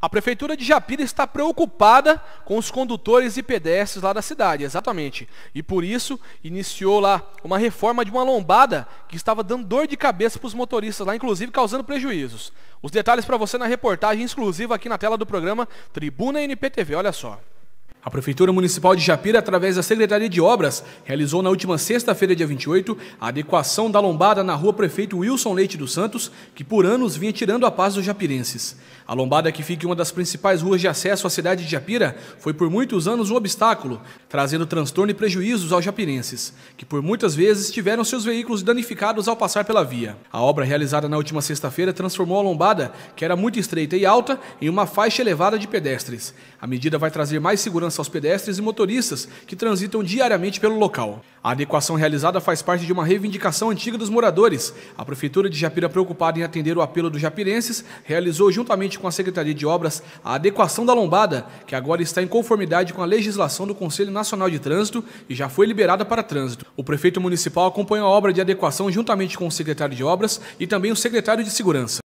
A prefeitura de Japira está preocupada com os condutores e pedestres lá da cidade, exatamente. E por isso iniciou lá uma reforma de uma lombada que estava dando dor de cabeça para os motoristas lá, inclusive causando prejuízos. Os detalhes para você na reportagem exclusiva aqui na tela do programa Tribuna NPTV, olha só. A Prefeitura Municipal de Japira, através da Secretaria de Obras, realizou na última sexta-feira, dia 28, a adequação da lombada na rua Prefeito Wilson Leite dos Santos, que por anos vinha tirando a paz dos japirenses. A lombada, que fica em uma das principais ruas de acesso à cidade de Japira, foi por muitos anos um obstáculo, trazendo transtorno e prejuízos aos japirenses, que por muitas vezes tiveram seus veículos danificados ao passar pela via. A obra realizada na última sexta-feira transformou a lombada, que era muito estreita e alta, em uma faixa elevada de pedestres. A medida vai trazer mais segurança segurança aos pedestres e motoristas que transitam diariamente pelo local. A adequação realizada faz parte de uma reivindicação antiga dos moradores. A Prefeitura de Japira, preocupada em atender o apelo dos japirenses, realizou, juntamente com a Secretaria de Obras, a adequação da lombada, que agora está em conformidade com a legislação do Conselho Nacional de Trânsito e já foi liberada para trânsito. O prefeito municipal acompanha a obra de adequação juntamente com o secretário de Obras e também o secretário de Segurança.